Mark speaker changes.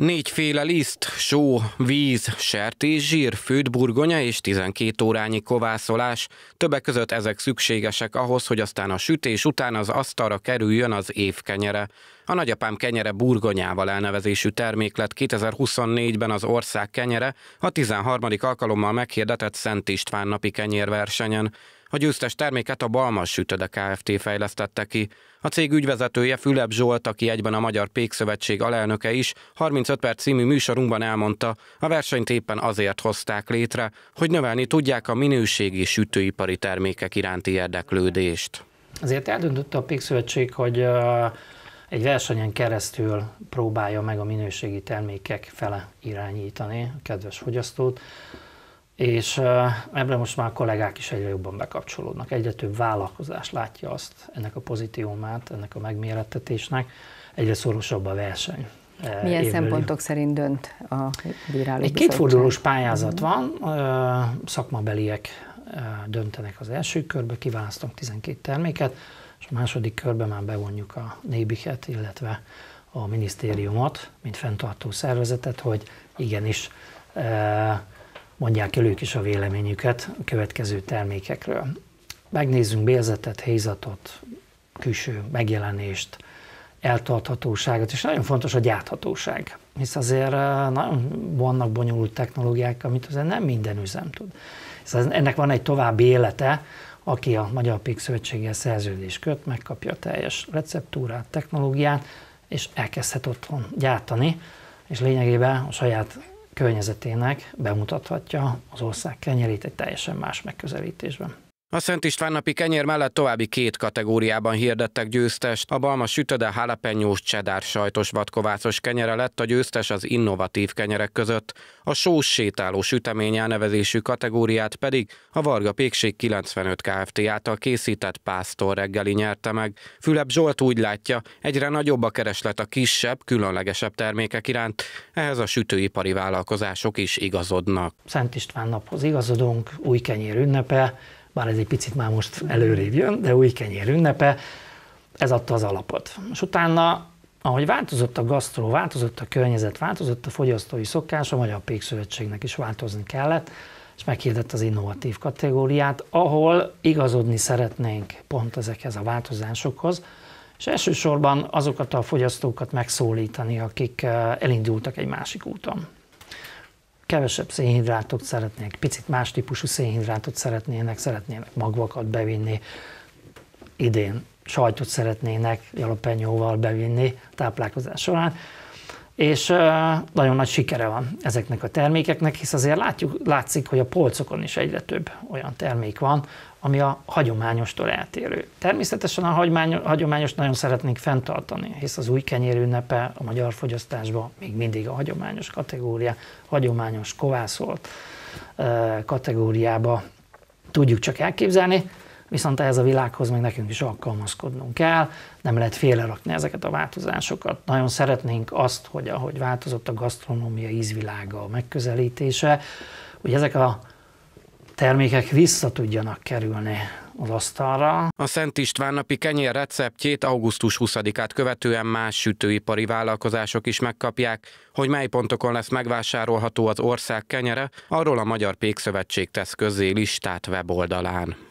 Speaker 1: Négyféle liszt, só, víz, sertés, zsír, főt burgonya és 12 órányi kovászolás. Többek között ezek szükségesek ahhoz, hogy aztán a sütés után az asztalra kerüljön az évkenyere. A nagyapám kenyere burgonyával elnevezésű termék lett 2024-ben az ország kenyere, a 13. alkalommal meghirdetett Szent István napi kenyérversenyen. A győztes terméket a Balmas Sütöde Kft. fejlesztette ki. A cég ügyvezetője Fülep Zsolt, aki egyben a Magyar Pékszövetség alelnöke is, 35 perc című műsorunkban elmondta, a versenyt éppen azért hozták létre, hogy növelni tudják a minőségi sütőipari termékek iránti érdeklődést.
Speaker 2: Azért eldöntötte a Pékszövetség, hogy egy versenyen keresztül próbálja meg a minőségi termékek fele irányítani a kedves fogyasztót és ebben most már a kollégák is egyre jobban bekapcsolódnak, egyre több vállalkozás látja azt, ennek a pozitívumát, ennek a megmérettetésnek, egyre szorosabb a verseny. Milyen évvel. szempontok szerint dönt a bíráló? Egy kétfordulós pályázat mhm. van, szakmabeliek döntenek az első körbe, kiválasztunk 12 terméket, és a második körben már bevonjuk a nébiket, illetve a minisztériumot, mint fenntartó szervezetet, hogy igenis mondják el ők is a véleményüket a következő termékekről. Megnézzünk bélzetet, helyzatot, külső megjelenést, eltarthatóságot, és nagyon fontos a gyárthatóság, hisz azért eh, nagyon vannak bonyolult technológiák, amit azért nem minden üzem tud. Hisz ennek van egy további élete, aki a Magyar Pék Szövetséggel szerződés köt, megkapja a teljes receptúrát, technológiát, és elkezdhet otthon gyártani, és lényegében a saját környezetének bemutathatja az ország kenyerét egy teljesen más megközelítésben.
Speaker 1: A Szent István napi kenyér mellett további két kategóriában hirdettek győztest. A Balma sütöde halapenyós csedár sajtos vadkovászos kenyere lett a győztes az innovatív kenyerek között. A sós sétáló sütemény elnevezésű kategóriát pedig a Varga Pékség 95 Kft. által készített pásztor reggeli nyerte meg. Fülep Zsolt úgy látja, egyre nagyobb a kereslet a kisebb, különlegesebb termékek iránt. Ehhez a sütőipari vállalkozások is igazodnak.
Speaker 2: Szent István naphoz igazodunk, új kenyér ünnepe, bár ez egy picit már most előrébb jön, de új kenyér ünnepe, ez adta az alapot. És utána, ahogy változott a gasztró, változott a környezet, változott a fogyasztói szokás, a Magyar Pékszövetségnek is változni kellett, és meghirdett az innovatív kategóriát, ahol igazodni szeretnénk pont ezekhez a változásokhoz, és elsősorban azokat a fogyasztókat megszólítani, akik eh, elindultak egy másik úton kevesebb szénhidrátot szeretnének, picit más típusú szénhidrátot szeretnének, szeretnének magvakat bevinni, idén sajtot szeretnének jalapenyóval bevinni táplálkozás során, és nagyon nagy sikere van ezeknek a termékeknek, hisz azért látjuk, látszik, hogy a polcokon is egyre több olyan termék van, ami a hagyományostól eltérő. Természetesen a hagyományos nagyon szeretnénk fenntartani, hisz az új kenyérünnepe a magyar fogyasztásban még mindig a hagyományos kategória, hagyományos kovászolt kategóriába tudjuk csak elképzelni, viszont ehhez a világhoz meg nekünk is alkalmazkodnunk kell, nem lehet félrerakni ezeket a változásokat. Nagyon szeretnénk azt, hogy ahogy változott a gasztronómia ízvilága, a megközelítése, hogy ezek a termékek vissza tudjanak kerülni az asztalra.
Speaker 1: A Szent István napi kenyér receptjét augusztus 20-át követően más sütőipari vállalkozások is megkapják, hogy mely pontokon lesz megvásárolható az ország kenyere, arról a Magyar Pékszövetség tesz közé listát weboldalán.